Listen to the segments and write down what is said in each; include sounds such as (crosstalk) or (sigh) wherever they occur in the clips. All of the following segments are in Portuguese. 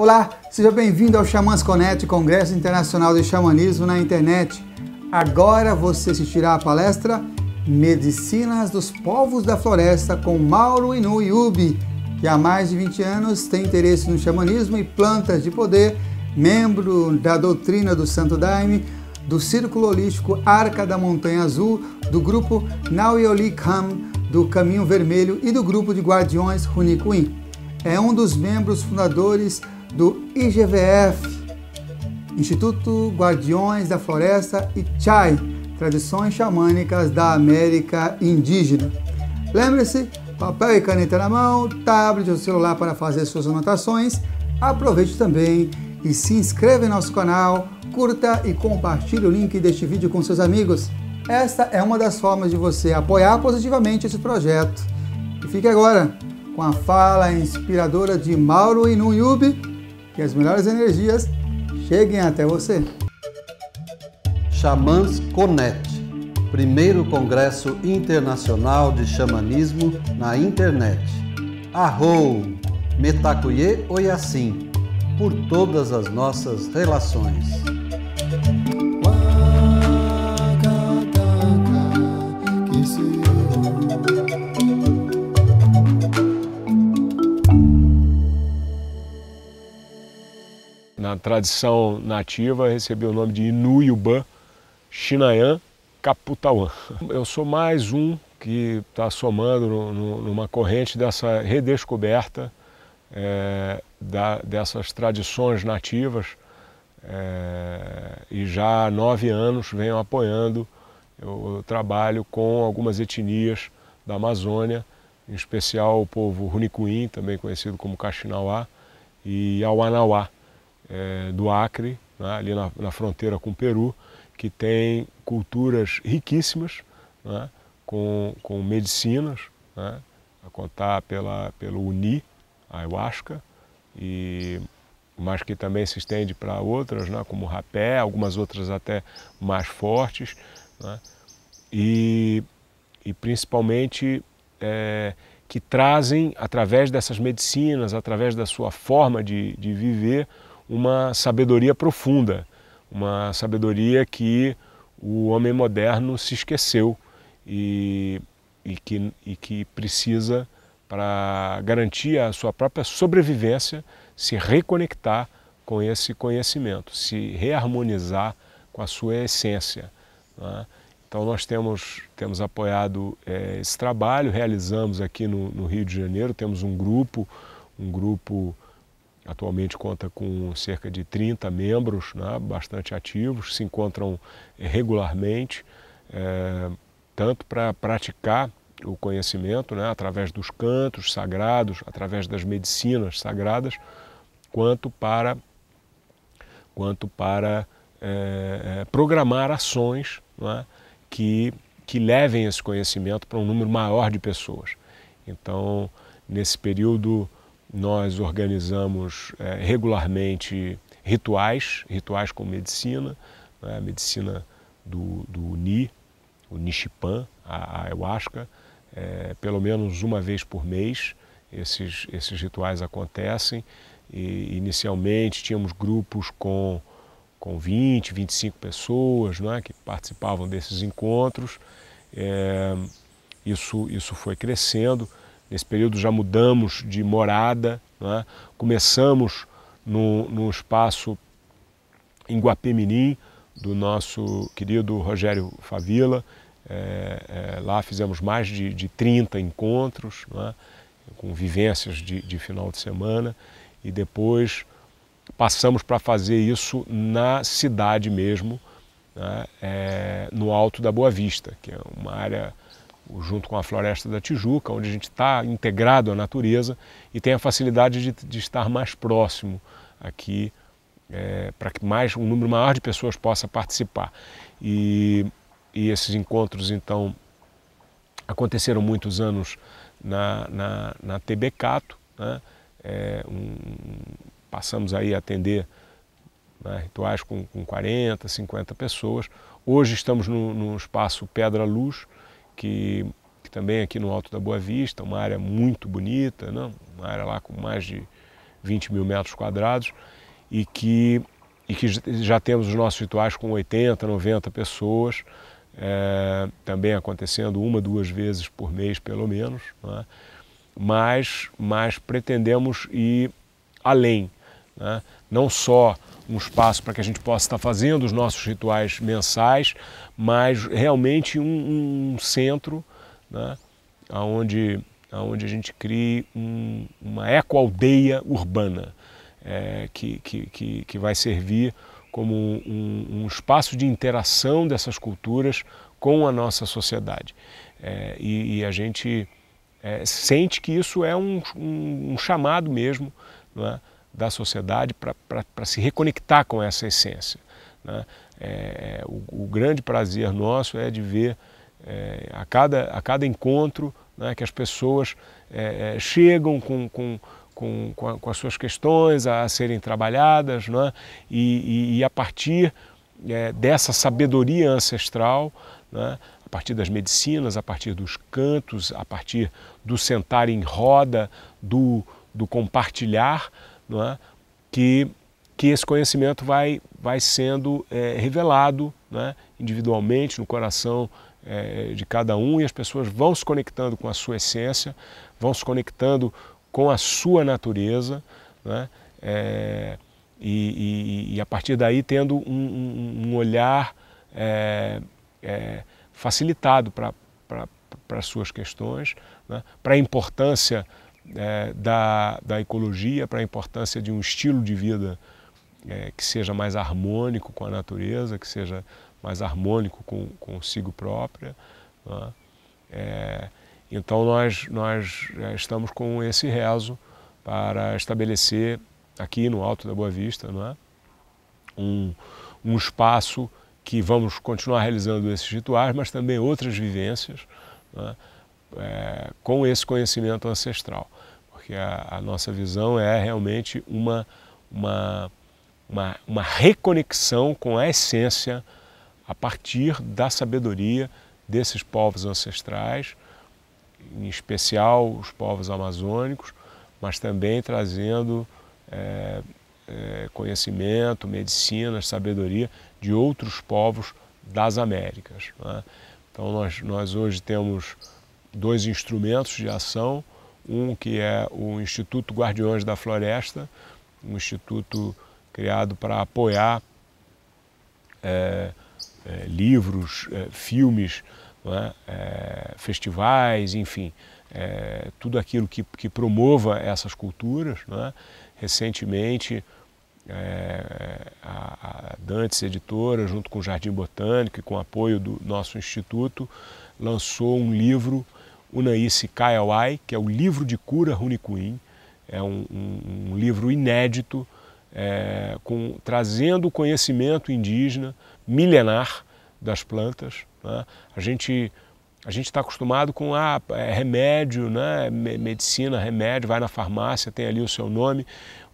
Olá, seja bem-vindo ao Xamãs Connect, Congresso Internacional de Xamanismo na internet. Agora você assistirá à palestra Medicinas dos Povos da Floresta com Mauro Inu Yubi, que há mais de 20 anos tem interesse no xamanismo e plantas de poder, membro da doutrina do Santo Daime, do Círculo Holístico Arca da Montanha Azul, do grupo Naoyoli Kam, do Caminho Vermelho e do grupo de Guardiões Runicuim. É um dos membros fundadores do IGVF, Instituto Guardiões da Floresta e Chai, Tradições Xamânicas da América Indígena. Lembre-se, papel e caneta na mão, tablet ou celular para fazer suas anotações. Aproveite também e se inscreva em nosso canal, curta e compartilhe o link deste vídeo com seus amigos. Esta é uma das formas de você apoiar positivamente esse projeto. E fique agora com a fala inspiradora de Mauro Inuyubi, que as melhores energias cheguem até você. Xamãs Connect, primeiro congresso internacional de xamanismo na internet. Arrou! Metacuye Oyassim, por todas as nossas relações. tradição nativa recebeu o nome de Inuyuban Chinayan Caputauã. Eu sou mais um que está somando no, no, numa corrente dessa redescoberta é, da, dessas tradições nativas é, e já há nove anos venho apoiando o trabalho com algumas etnias da Amazônia, em especial o povo Runicuim, também conhecido como Caxinauá, e Auanauá, é, do Acre, né, ali na, na, fronteira com o Peru, que tem culturas riquíssimas, né, com, com medicinas, né, a contar pela, pelo UNI, a ayahuasca, e, mas que também se estende para outras, né, como o rapé, algumas outras até mais fortes, né, e, e principalmente é, que trazem, através dessas medicinas, através da sua forma de, de viver, uma sabedoria profunda, uma sabedoria que o homem moderno se esqueceu e, e, que, e que precisa, para garantir a sua própria sobrevivência, se reconectar com esse conhecimento, se reharmonizar com a sua essência. Né? Então nós temos, temos apoiado é, esse trabalho, realizamos aqui no, no, Rio de Janeiro, temos um grupo, um grupo Atualmente conta com cerca de 30 membros, né, bastante ativos, se encontram eh, regularmente, é, tanto para praticar o conhecimento né, através dos cantos sagrados, através das medicinas sagradas, quanto para, quanto para é, programar ações né, que, que levem esse conhecimento para um número maior de pessoas. Então, nesse período nós organizamos é, regularmente rituais, rituais com medicina, né, a medicina do, do Ni, o Nishipan, a, a ayahuasca, é, pelo menos uma vez por mês esses, esses rituais acontecem. E, inicialmente tínhamos grupos com, com 20, 25 pessoas né, que participavam desses encontros. É, isso, isso foi crescendo. Nesse período já mudamos de morada, né? começamos no, no espaço em Guapimirim, do nosso querido Rogério Favila. É, é, lá fizemos mais de, de 30 encontros, né? com vivências de, de final de semana, e depois passamos para fazer isso na cidade mesmo, né? é, no Alto da Boa Vista, que é uma área junto com a Floresta da Tijuca, onde a gente está integrado à natureza e tem a facilidade de, de estar mais próximo aqui, é, para que mais um número maior de pessoas possa participar. E, e esses encontros, então, aconteceram muitos anos na, na, na né? é, um, passamos aí a atender né, rituais com, com 40, 50 pessoas. Hoje estamos no, no espaço Pedra Luz, que, que também aqui no Alto da Boa Vista, uma área muito bonita, né? uma área lá com mais de 20 mil metros quadrados, e que, e que já temos os nossos rituais com 80, 90 pessoas, é, também acontecendo uma, duas vezes por mês, pelo menos, né? mas, mas pretendemos ir além, né? não só um espaço para que a gente possa estar fazendo os nossos rituais mensais, mas realmente um, um centro né, onde, onde a gente crie um, uma ecoaldeia urbana é, que, que, que, que, vai servir como um, um, espaço de interação dessas culturas com a nossa sociedade. É, e, e, a gente é, sente que isso é um, um chamado mesmo. Não é? da sociedade para se reconectar com essa essência. Né? É, o, o, grande prazer nosso é de ver é, a, cada, a cada encontro né, que as pessoas é, é chegam com, com, com, com, a, com, as suas questões a, a serem trabalhadas né, e, e, e, a partir é, dessa sabedoria ancestral, né, a partir das medicinas, a partir dos cantos, a partir do sentar em roda, do, do compartilhar, não é? que, que esse conhecimento vai, vai sendo é, revelado né, individualmente no coração é, de cada um e as pessoas vão se conectando com a sua essência, vão se conectando com a sua natureza. Né, é, e, e, e, a partir daí tendo um, um, um olhar é, é, facilitado para as suas questões, né? para a importância é, da, da ecologia, para a importância de um estilo de vida é, que seja mais harmônico com a natureza, que seja mais harmônico com consigo própria. É? é? então nós, nós é, estamos com esse rezo para estabelecer aqui no Alto da Boa Vista é? um, um espaço que vamos continuar realizando esses rituais, mas também outras vivências é, com esse conhecimento ancestral, porque a, a, nossa visão é realmente uma, uma, uma, uma reconexão com a essência a partir da sabedoria desses povos ancestrais, em especial os povos amazônicos, mas também trazendo é, é, conhecimento, medicina, sabedoria de outros povos das Américas. Né? Então nós, nós hoje temos dois instrumentos de ação, um que é o Instituto Guardiões da Floresta, um instituto criado para apoiar é, é, livros, é, filmes, é? É, festivais, enfim, é, tudo aquilo que, que, promova essas culturas. Recentemente, a, a Dantes Editora, junto com o Jardim Botânico e com o apoio do nosso instituto, lançou um livro Unaísse Kaiawai, que é o livro de cura Runicuin, é um, um, um livro inédito, é, com, trazendo o conhecimento indígena milenar das plantas. Né? A gente a gente está acostumado com ah, é remédio, né? medicina, remédio, vai na farmácia, tem ali o seu nome.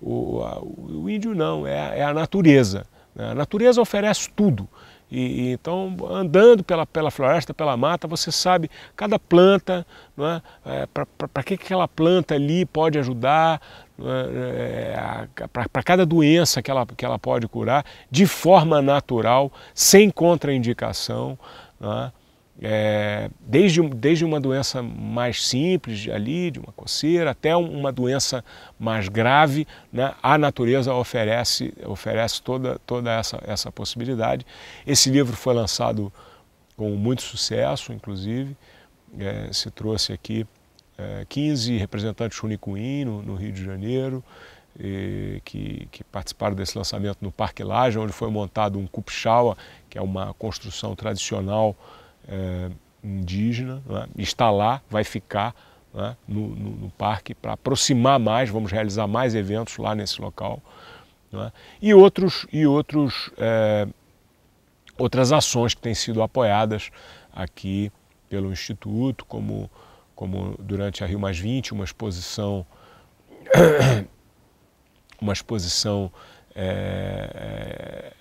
O, a, o índio não, é, é a natureza. Né? A natureza oferece tudo. E, e, então, andando pela, pela floresta, pela mata, você sabe cada planta, é? é, para que aquela planta ali pode ajudar, é, é para cada doença que ela, que ela pode curar, de forma natural, sem contraindicação. Não é? É, desde, desde uma doença mais simples ali, de uma coceira, até uma doença mais grave, né? a natureza oferece, oferece toda, toda essa, essa possibilidade. Esse livro foi lançado com muito sucesso, inclusive, é, se trouxe aqui é, 15 representantes Unicuim no, no Rio de Janeiro, que, que, participaram desse lançamento no Parque Laje, onde foi montado um cupchawa, que é uma construção tradicional é, indígena, né? está lá, vai ficar né? no, no, no, parque para aproximar mais, vamos realizar mais eventos lá nesse local. Né? E, outros, e outros, é, outras ações que têm sido apoiadas aqui pelo Instituto, como, como durante a Rio Mais 20, uma exposição, (coughs) uma exposição é,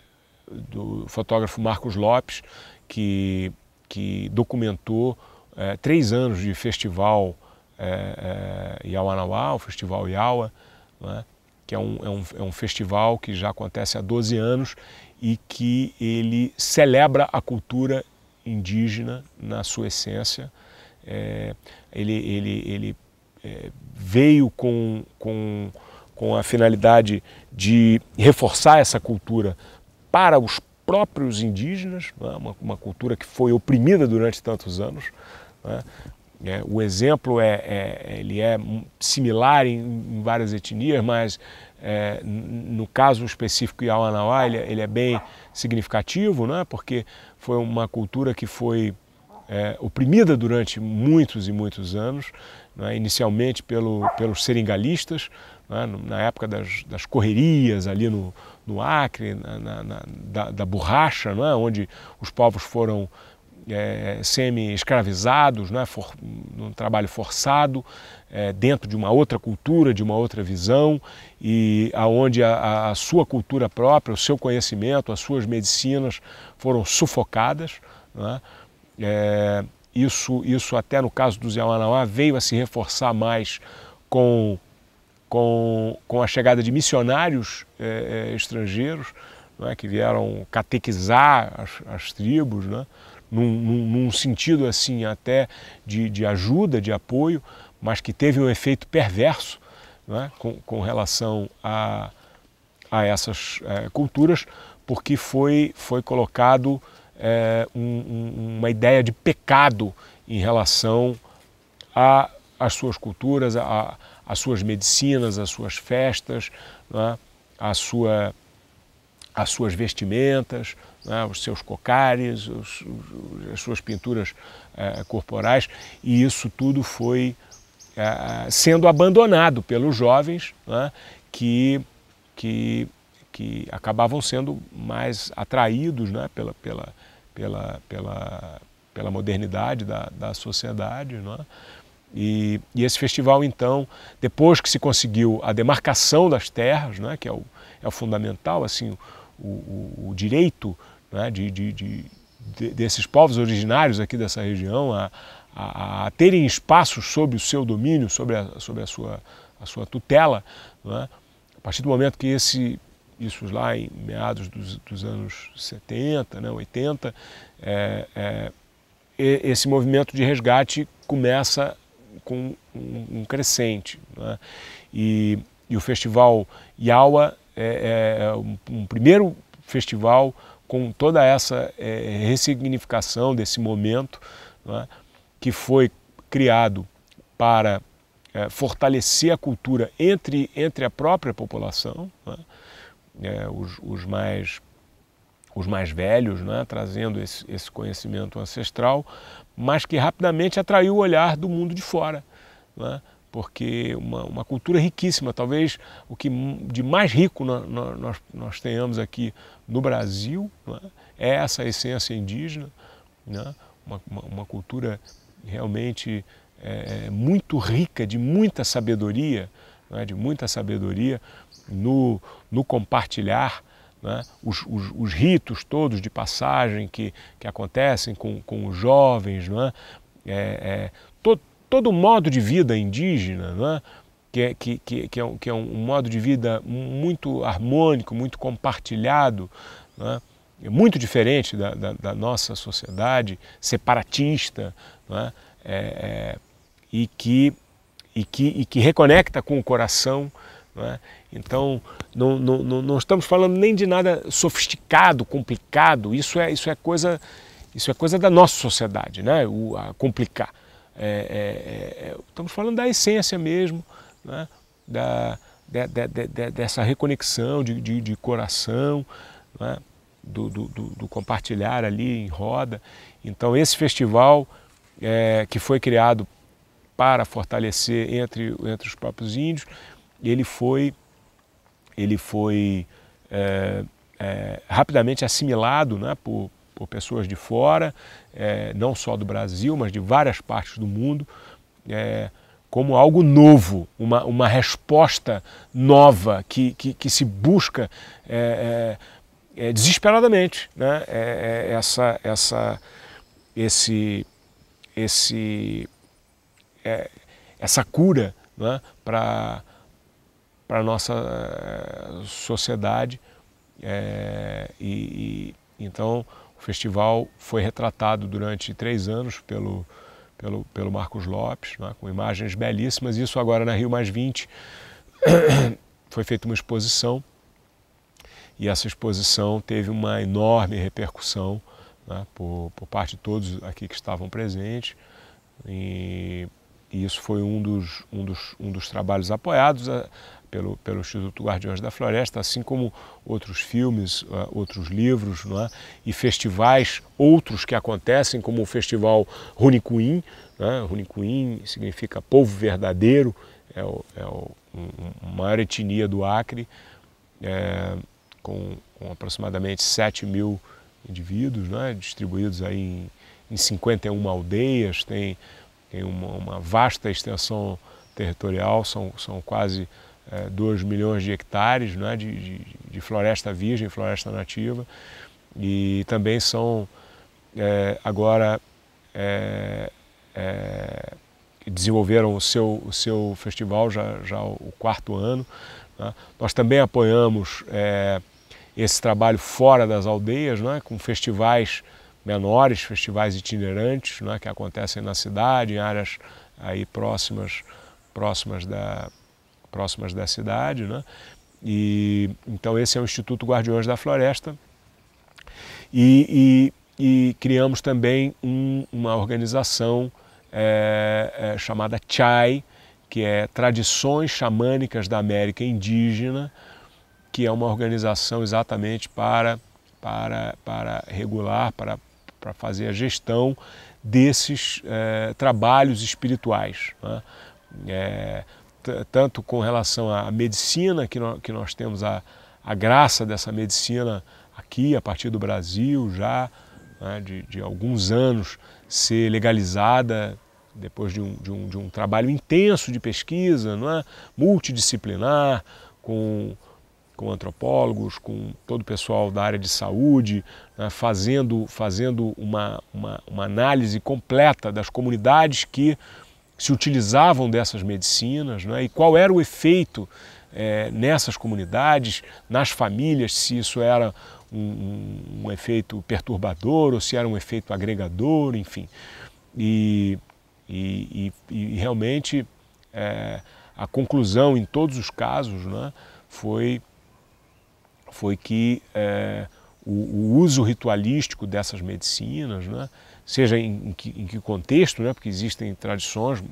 do fotógrafo Marcos Lopes, que que documentou é, três anos de festival é, é, o Festival Iaua, né, que é um, é, um, é um festival que já acontece há 12 anos e que ele celebra a cultura indígena na sua essência. É, ele ele, ele é, veio com, com, com a finalidade de reforçar essa cultura para os próprios indígenas, né? uma, uma, cultura que foi oprimida durante tantos anos. Né? É, o exemplo é, é, ele é similar em, em várias etnias, mas é, no caso específico de Yawanawá ele, é, ele, é bem significativo, né? porque foi uma cultura que foi é, oprimida durante muitos e muitos anos, né? inicialmente pelo, pelos seringalistas, né, na época das, das, correrias ali no, no Acre, na, na, na, da, da, borracha, né, onde os povos foram é, semi-escravizados, né, for, num trabalho forçado, é, dentro de uma outra cultura, de uma outra visão, e aonde a, a sua cultura própria, o seu conhecimento, as suas medicinas foram sufocadas. Né, é, isso, isso até no caso do Zé Manauá veio a se reforçar mais com com, com a chegada de missionários é, é estrangeiros é, que vieram catequizar as, as tribos, né, num, num, num, sentido assim até de, de ajuda, de apoio, mas que teve um efeito perverso é, com, com, relação a, a essas é, culturas, porque foi, foi colocado é, um, uma ideia de pecado em relação às suas culturas, a, as suas medicinas, as suas festas, né? a sua, as suas vestimentas, né? os seus cocares, os, as suas pinturas eh, corporais, e isso tudo foi eh, sendo abandonado pelos jovens né? que, que, que acabavam sendo mais atraídos né? pela, pela, pela, pela, pela modernidade da, da sociedade. Né? E, e, esse festival, então, depois que se conseguiu a demarcação das terras, né, que é o, é o fundamental, assim, o, o, o direito né, de, de, de, desses povos originários aqui dessa região a, a, a terem espaços sob o seu domínio, sobre a, sobre a, sua, a sua tutela, né, a partir do momento que esse isso lá em meados dos, dos anos 70, né, 80, é, é, esse movimento de resgate começa com um, um crescente. Né? E, e, o festival Yawa é, é, é um, um, primeiro festival com toda essa é, ressignificação desse momento né? que foi criado para é, fortalecer a cultura entre, entre a própria população, né? É, os, os mais os mais velhos, né, trazendo esse, esse conhecimento ancestral, mas que rapidamente atraiu o olhar do mundo de fora. Né? porque uma, uma, cultura riquíssima, talvez o que de mais rico nós, nós, nós tenhamos aqui no Brasil é? é, essa essência indígena, né? uma, uma, uma, cultura realmente é, é muito rica, de muita sabedoria, né, de muita sabedoria no, no compartilhar né? os, os, os, ritos todos de passagem que, que acontecem com, com os jovens, não né? é? é, todo, todo o modo de vida indígena, não né? Que é, que, que, que, é um, que é um modo de vida muito harmônico, muito compartilhado, né? É muito diferente da, da, da, nossa sociedade separatista, né? é, é, e, que, e, que, e que reconecta com o coração né? Então, não, não, não, estamos falando nem de nada sofisticado, complicado. Isso é, isso é coisa, isso é coisa da nossa sociedade, né? O, a complicar. É, é, é, é estamos falando da essência mesmo, né? da, de, de, de, dessa reconexão de, de, de coração, né? do, do, do, compartilhar ali em roda. Então, esse festival é, que foi criado para fortalecer entre, entre os próprios índios, ele foi ele foi é, é, rapidamente assimilado né, por, por pessoas de fora, é, não só do Brasil, mas de várias partes do mundo, é, como algo novo, uma, uma resposta nova que, que, que se busca é, é, desesperadamente. Né, essa, essa, esse, esse, essa cura né, para para a nossa eh, sociedade. É, e, e, então o festival foi retratado durante três anos pelo, pelo, pelo Marcos Lopes, né, com imagens belíssimas. Isso agora na Rio Mais 20 (coughs) foi feita uma exposição e essa exposição teve uma enorme repercussão né, por, por parte de todos aqui que estavam presentes. E, e isso foi um dos, um dos, um dos trabalhos apoiados. A, pelo, pelo Instituto Guardiões da Floresta, assim como outros filmes, ah, outros livros é? e festivais, outros que acontecem, como o Festival Runicuim. É? Runicuim significa povo verdadeiro, é, o, é o, um, maior etnia do Acre, é, com, com, aproximadamente 7 mil indivíduos, é distribuídos aí em, em 51 aldeias, tem, tem uma, uma vasta extensão territorial, são, são quase 2 é, milhões de hectares né, de, de, de, floresta virgem, floresta nativa, e também são é, agora é, é desenvolveram o seu, o seu festival já, já o quarto ano. Né. Nós também apoiamos é, esse trabalho fora das aldeias, né, com festivais menores, festivais itinerantes, né, que acontecem na cidade, em áreas aí próximas, próximas da, próximas da cidade, né? E então esse é o Instituto Guardiões da Floresta. E, e, e criamos também um, uma organização é, é, chamada Chai, que é Tradições Xamânicas da América Indígena, que é uma organização exatamente para para, para regular, para, para fazer a gestão desses é, trabalhos espirituais. Né? É, tanto com relação à medicina, que nós, que nós temos a, a graça dessa medicina aqui, a partir do Brasil já, né, de, de, alguns anos, ser legalizada depois de um, de um, de um trabalho intenso de pesquisa, não é? multidisciplinar, com, com antropólogos, com todo o pessoal da área de saúde, né, fazendo, fazendo uma, uma, uma análise completa das comunidades que se utilizavam dessas medicinas né? e qual era o efeito é, nessas comunidades, nas famílias, se isso era um, um, um, efeito perturbador ou se era um efeito agregador, enfim. E, e, e, e realmente é, a conclusão em todos os casos né, foi, foi que é, o, o, uso ritualístico dessas medicinas né, seja em que, em que contexto, né? porque existem tradições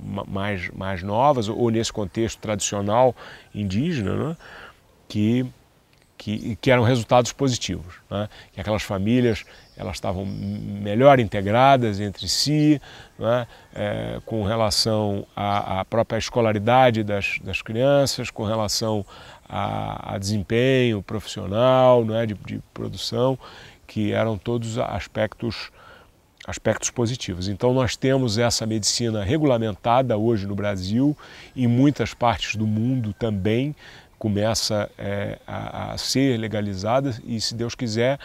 mais, mais novas, ou nesse contexto tradicional indígena, né? que, que, que eram resultados positivos. Né? Que aquelas famílias elas estavam melhor integradas entre si, né? é, com relação à, à, própria escolaridade das, das crianças, com relação a, a desempenho profissional, né? de, de produção, que eram todos aspectos aspectos positivos. Então, nós temos essa medicina regulamentada hoje no Brasil, em muitas partes do mundo também começa é, a, a ser legalizada e, se Deus quiser,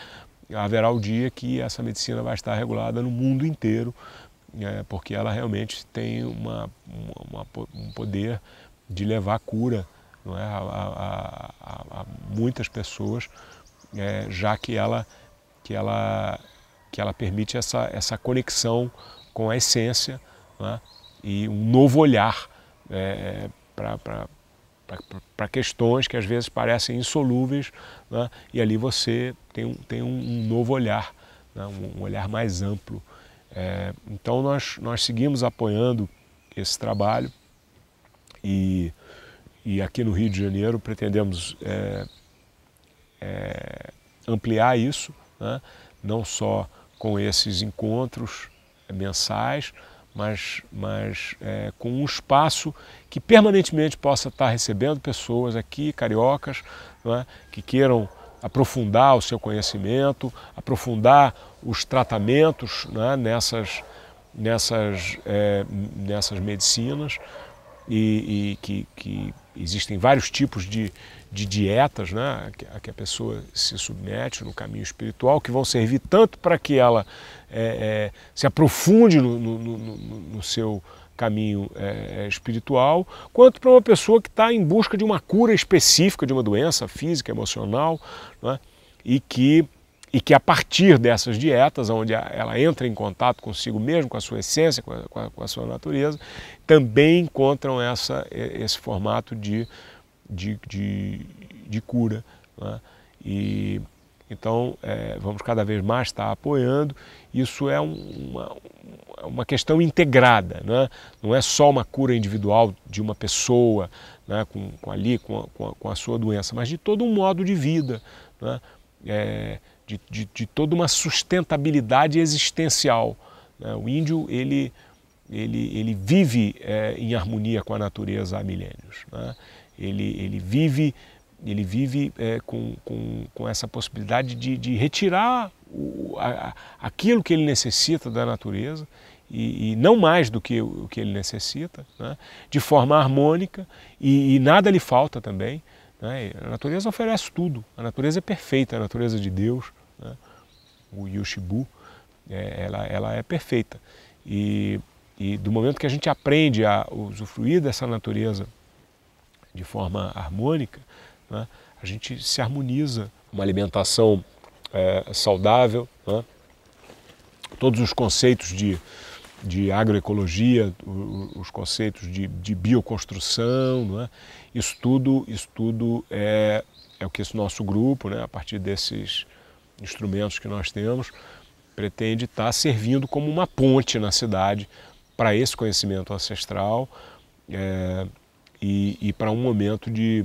haverá o dia que essa medicina vai estar regulada no mundo inteiro, é, porque ela realmente tem uma, uma, um poder de levar cura não é, a, a, a muitas pessoas, é, já que ela, que ela que ela permite essa, essa conexão com a essência né? e um novo olhar é, para questões que às vezes parecem insolúveis né? e ali você tem, um, tem um novo olhar, né? um, olhar mais amplo. É, então nós, nós seguimos apoiando esse trabalho e, e aqui no Rio de Janeiro pretendemos é, é ampliar isso, né, não só com esses encontros mensais, mas, mas é, com um espaço que permanentemente possa estar recebendo pessoas aqui, cariocas, é? que queiram aprofundar o seu conhecimento, aprofundar os tratamentos é? nessas, nessas, é, nessas medicinas e, e que, que, existem vários tipos de, de dietas né, a que a pessoa se submete no caminho espiritual, que vão servir tanto para que ela é, é, se aprofunde no, no, no, no seu caminho é, é, espiritual, quanto para uma pessoa que está em busca de uma cura específica de uma doença física, emocional, né, e que e que a partir dessas dietas, onde ela entra em contato consigo mesmo, com a sua essência, com a, com a sua natureza, também encontram essa, esse formato de de, de, de cura. Né? E, então, é, vamos cada vez mais estar apoiando. Isso é uma, é uma questão integrada, né? não é só uma cura individual de uma pessoa né? com, com ali, com a, com, a, com a, sua doença, mas de todo um modo de vida, né? é, de, de, de, toda uma sustentabilidade existencial. Né? O índio, ele, ele, ele vive é, em harmonia com a natureza há milênios. Né? ele, ele vive, ele vive é, com, com, com, essa possibilidade de, de retirar o, a, aquilo que ele necessita da natureza e, e, não mais do que o que ele necessita, né? de forma harmônica e, e, nada lhe falta também. Né? A natureza oferece tudo, a natureza é perfeita, a natureza de Deus, né? o Yoshibu, é, ela, ela é perfeita. E, e do momento que a gente aprende a usufruir dessa natureza de forma harmônica, né, a gente se harmoniza. Uma alimentação é, saudável, né, todos os conceitos de, de agroecologia, os conceitos de, de bioconstrução, né, isso tudo, isso tudo é, é o que esse nosso grupo, né, a partir desses instrumentos que nós temos, pretende estar tá servindo como uma ponte na cidade para esse conhecimento ancestral. É, e, e para um momento de,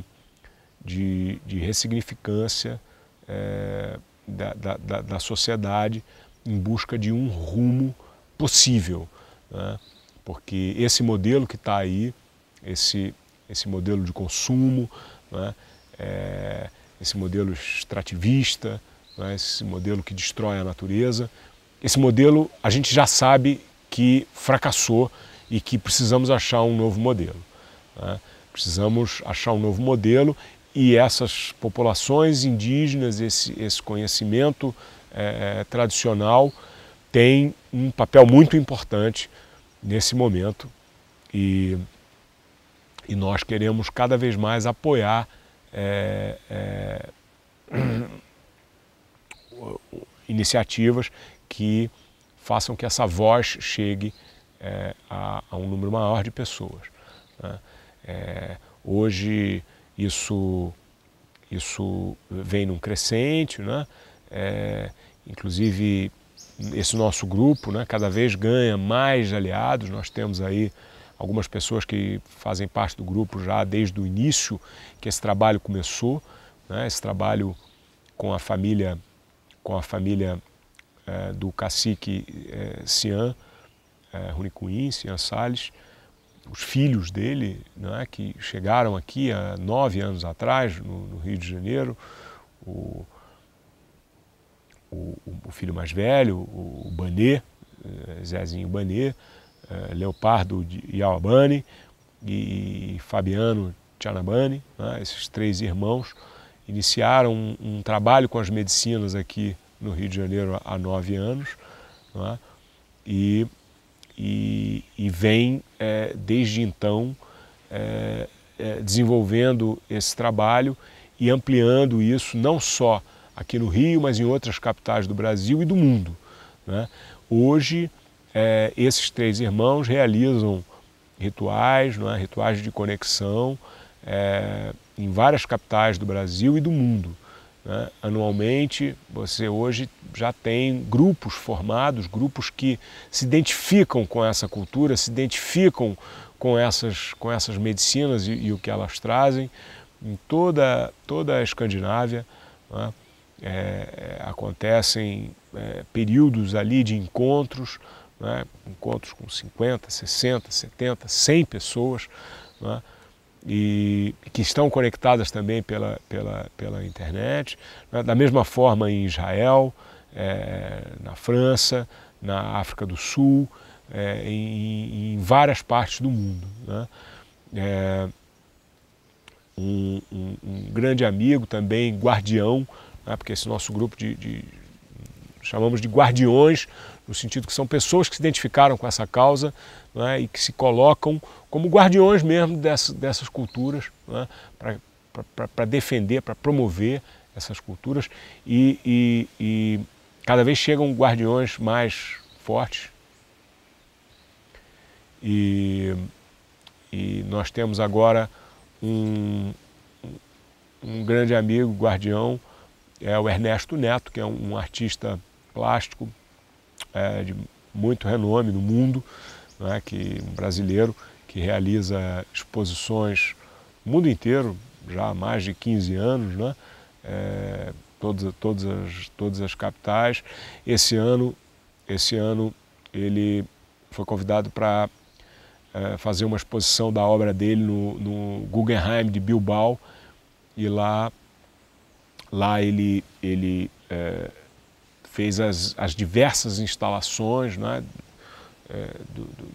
de, de ressignificância é, da, da, da, sociedade em busca de um rumo possível. Né? Porque esse modelo que está aí, esse, esse modelo de consumo, né? é, esse modelo extrativista, né? esse modelo que destrói a natureza, esse modelo a gente já sabe que fracassou e que precisamos achar um novo modelo. Né? Precisamos achar um novo modelo e essas populações indígenas, esse, esse conhecimento é, é, tradicional, tem um papel muito importante nesse momento e, e nós queremos cada vez mais apoiar é, é, (coughs) iniciativas que façam que essa voz chegue é, a, a, um número maior de pessoas. Né? É, hoje isso, isso vem num crescente, né? É, inclusive esse nosso grupo né, cada vez ganha mais aliados, nós temos aí algumas pessoas que fazem parte do grupo já desde o início que esse trabalho começou, né, esse trabalho com a família, com a família é, do cacique é, Cian é, Runicuim, Cian Salles, os filhos dele, é, que chegaram aqui há nove anos atrás, no, no Rio de Janeiro, o, o, o, filho mais velho, o, o Banê, eh, Zezinho Banê, eh, Leopardo Iauabani e Fabiano Tianabani, né, esses três irmãos, iniciaram um, um, trabalho com as medicinas aqui no Rio de Janeiro há nove anos, é, e e, e vem é, desde então é, é, desenvolvendo esse trabalho e ampliando isso não só aqui no Rio, mas em outras capitais do Brasil e do mundo. Né? Hoje, é, esses três irmãos realizam rituais, não é? rituais de conexão é, em várias capitais do Brasil e do mundo. Né? Anualmente, você hoje já tem grupos formados, grupos que se identificam com essa cultura, se identificam com essas, com essas medicinas e, e o que elas trazem em toda, toda a Escandinávia. Né? É, é acontecem é, períodos ali de encontros, né? encontros com 50, 60, 70, 100 pessoas. Né? e que estão conectadas também pela, pela, pela internet, né? da mesma forma em Israel, é, na França, na África do Sul, é, em, em, várias partes do mundo. Né? É, um, um, um, grande amigo também, guardião, né? porque esse nosso grupo de, de chamamos de guardiões no sentido que são pessoas que se identificaram com essa causa né, e que se colocam como guardiões mesmo dessas, dessas culturas, né, para defender, para promover essas culturas e, e, e cada vez chegam guardiões mais fortes. E, e nós temos agora um, um grande amigo, guardião, é o Ernesto Neto, que é um, um artista plástico é, de muito renome no mundo, né, que um brasileiro que realiza exposições no mundo inteiro já há mais de 15 anos, né, é, todas, todas, as, todas as capitais. Esse ano, esse ano ele foi convidado para é, fazer uma exposição da obra dele no, no Guggenheim de Bilbao e lá, lá ele, ele é, fez as, as diversas instalações né, é, do, do,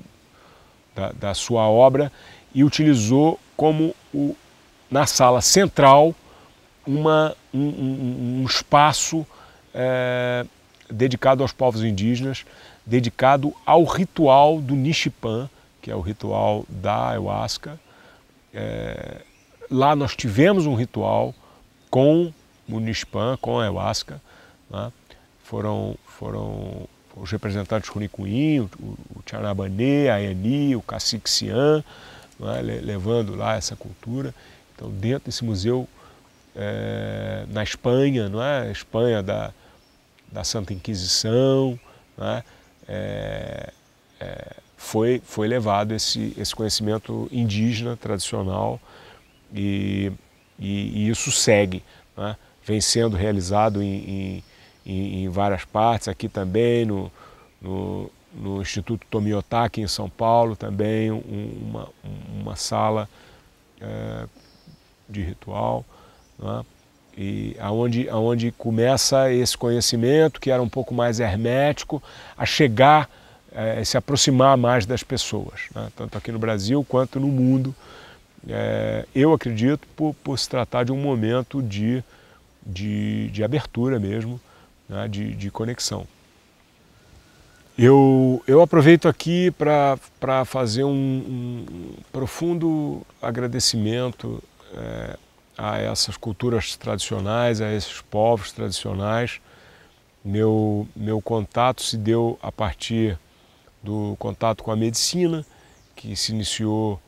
da, da sua obra e utilizou como o, na sala central uma, um, um, um espaço é, dedicado aos povos indígenas, dedicado ao ritual do Nishipan, que é o ritual da ayahuasca. É, lá nós tivemos um ritual com o Nishipan, com a ayahuasca, né? foram, foram os representantes Cunicuim, o, o Tcharabanê, a Eni, o Cacique é? levando lá essa cultura. Então, dentro desse museu, é, na Espanha, não é? A Espanha da, da Santa Inquisição, é? É, é? foi, foi levado esse, esse conhecimento indígena tradicional e, e, e isso segue, é? vem sendo realizado em, em em, em várias partes, aqui também no, no, no Instituto Tomiotaki em São Paulo, também um, uma, uma sala é, de ritual, né? e aonde, aonde começa esse conhecimento que era um pouco mais hermético a chegar, é, se aproximar mais das pessoas, né? tanto aqui no Brasil quanto no mundo. É, eu acredito por, por se tratar de um momento de, de, de abertura mesmo, né, de, de conexão. Eu, eu aproveito aqui para fazer um, um, profundo agradecimento é, a essas culturas tradicionais, a esses povos tradicionais. Meu, meu contato se deu a partir do contato com a medicina, que se iniciou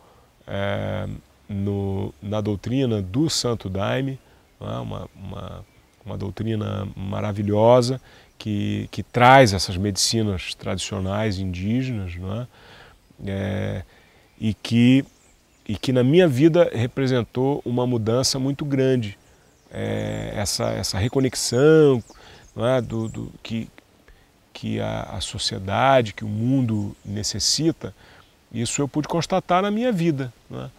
é, no, na doutrina do Santo Daime, né, uma, uma uma doutrina maravilhosa que, que traz essas medicinas tradicionais indígenas não é? é, e, que, e que na minha vida representou uma mudança muito grande. É, essa, essa reconexão é? do, do, que, que a, a sociedade, que o mundo necessita, isso eu pude constatar na minha vida. É?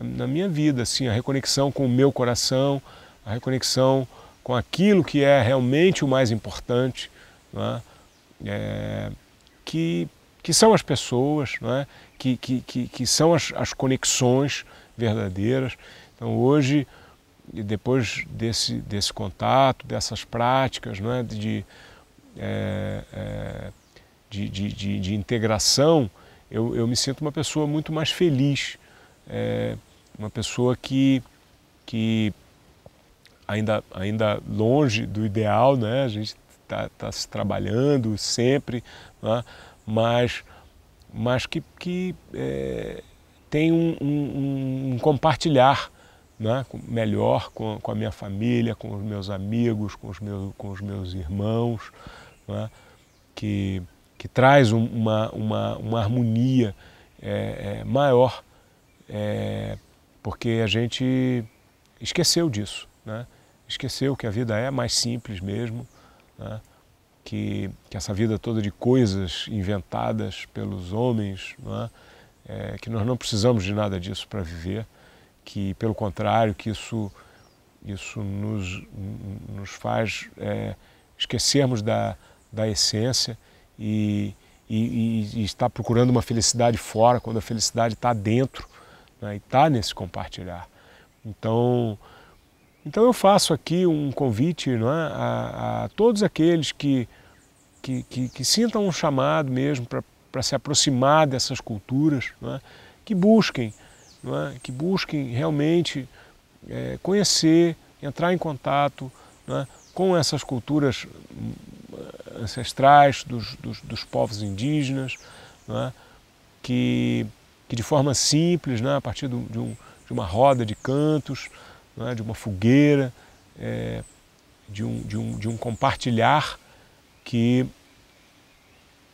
Na minha vida, assim, a reconexão com o meu coração, a reconexão com aquilo que é realmente o mais importante, é? É, que, que são as pessoas, é? que, que, que, que, são as, as conexões verdadeiras. Então hoje, depois desse, desse contato, dessas práticas é? de, é, é, de, de, de, de, integração, eu, eu me sinto uma pessoa muito mais feliz, uma pessoa que, que ainda, ainda longe do ideal, né? a gente está tá se trabalhando sempre, né? mas, mas que, que é, tem um, um, um, compartilhar né? melhor com, com a minha família, com os meus amigos, com os meus, com os meus irmãos, né? que, que traz uma, uma, uma harmonia é, é, maior, é, porque a gente esqueceu disso. Né? esqueceu que a vida é mais simples mesmo, né? que, que essa vida toda de coisas inventadas pelos homens, né? é, que nós não precisamos de nada disso para viver, que pelo contrário, que isso, isso nos, nos faz é, esquecermos da, da essência e, e, e, estar procurando uma felicidade fora, quando a felicidade está dentro né? e está nesse compartilhar. Então, então eu faço aqui um convite não é, a, a todos aqueles que, que, que, que, sintam um chamado mesmo para se aproximar dessas culturas, não é, que busquem, não é, que busquem realmente é, conhecer, entrar em contato é, com essas culturas hum, ancestrais dos, dos, dos povos indígenas, é, que, que de forma simples, é, a partir do, de, um, de uma roda de cantos, é, de uma fogueira, é, de, um, de, um, de um compartilhar que,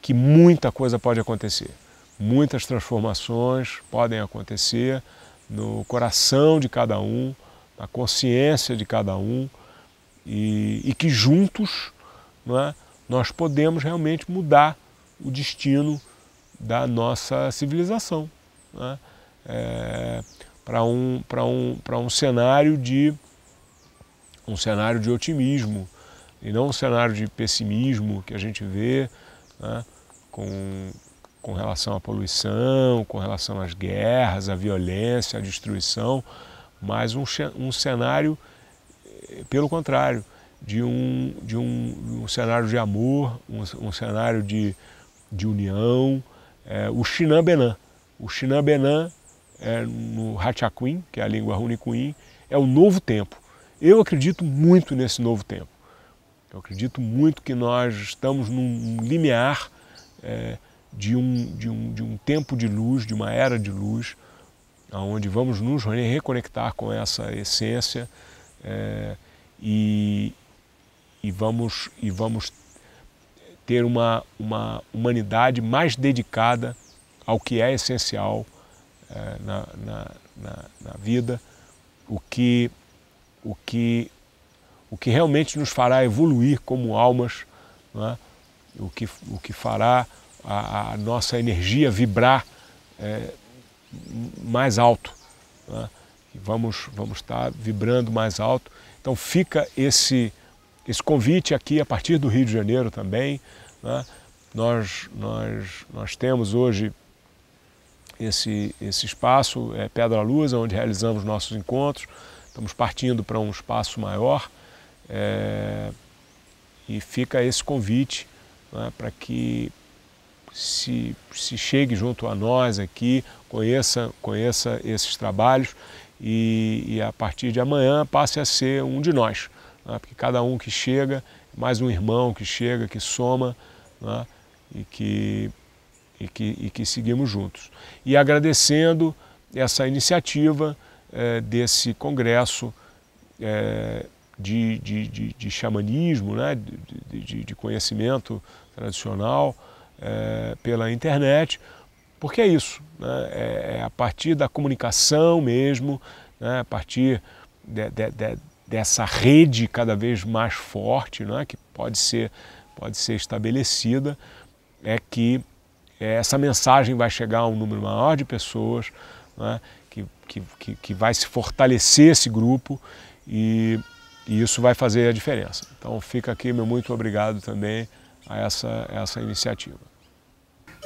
que muita coisa pode acontecer. Muitas transformações podem acontecer no coração de cada um, na consciência de cada um, e, e que juntos é, nós podemos realmente mudar o destino da nossa civilização. É? É, para um, um, um cenário de um cenário de otimismo e não um cenário de pessimismo que a gente vê né, com, com relação à poluição, com relação às guerras, à violência, à destruição, mas um, um cenário, pelo contrário, de um, de um, um cenário de amor, um, um cenário de, de união, é, o Xinã Benan. O Xinã Benan é, no Hachaquim, que é a língua Runicuin, é o novo tempo. Eu acredito muito nesse novo tempo. Eu acredito muito que nós estamos num limiar é, de, um, de, um, de um tempo de luz, de uma era de luz, onde vamos nos reconectar com essa essência é, e, e, vamos, e vamos ter uma, uma humanidade mais dedicada ao que é essencial eh, na, na, na, na vida, o que, o, que, o que realmente nos fará evoluir como almas, é? o, que, o que fará a, a nossa energia vibrar é, mais alto. É? Vamos, vamos estar vibrando mais alto. Então fica esse, esse convite aqui a partir do Rio de Janeiro também. É? Nós, nós, nós temos hoje esse, esse espaço, é Pedra Luz, é onde realizamos nossos encontros. Estamos partindo para um espaço maior é, e fica esse convite né, para que se, se chegue junto a nós aqui, conheça, conheça esses trabalhos e, e a partir de amanhã passe a ser um de nós, né, porque cada um que chega, mais um irmão que chega, que soma né, e que e que, e que seguimos juntos. E agradecendo essa iniciativa eh, desse congresso eh, de, de, de, de, xamanismo, né, de, de conhecimento tradicional eh, pela internet, porque é isso, né, é, é, a partir da comunicação mesmo, né, a partir dessa rede cada vez mais forte, né, que pode ser, pode ser estabelecida, é que é, essa mensagem vai chegar a um número maior de pessoas, né, que, que, que, vai se fortalecer esse grupo e, e, isso vai fazer a diferença. Então fica aqui meu muito obrigado também a essa, essa iniciativa.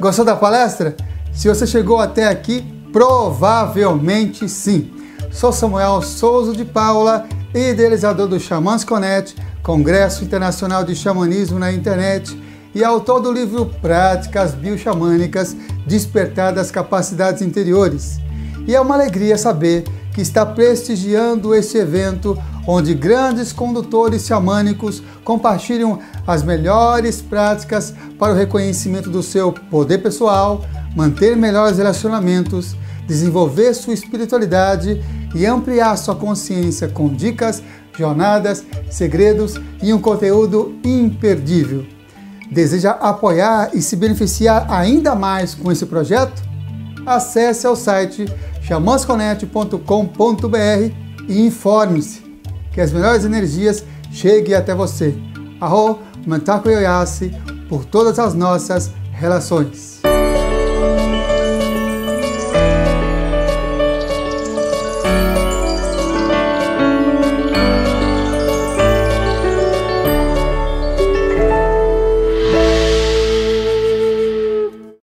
Gostou da palestra? Se você chegou até aqui, provavelmente sim. Sou Samuel Souza de Paula, idealizador do Xamãs Connect, Congresso Internacional de Xamanismo na Internet e é autor do livro Práticas Bioxamânicas Despertar das Capacidades Interiores. E é uma alegria saber que está prestigiando este evento onde grandes condutores xamânicos compartilham as melhores práticas para o reconhecimento do seu poder pessoal, manter melhores relacionamentos, desenvolver sua espiritualidade e ampliar sua consciência com dicas, jornadas, segredos e um conteúdo imperdível. Deseja apoiar e se beneficiar ainda mais com esse projeto? Acesse ao site chamasconect.com.br e informe-se que as melhores energias cheguem até você. Arro, Mantaco Yoyase, por todas as nossas relações.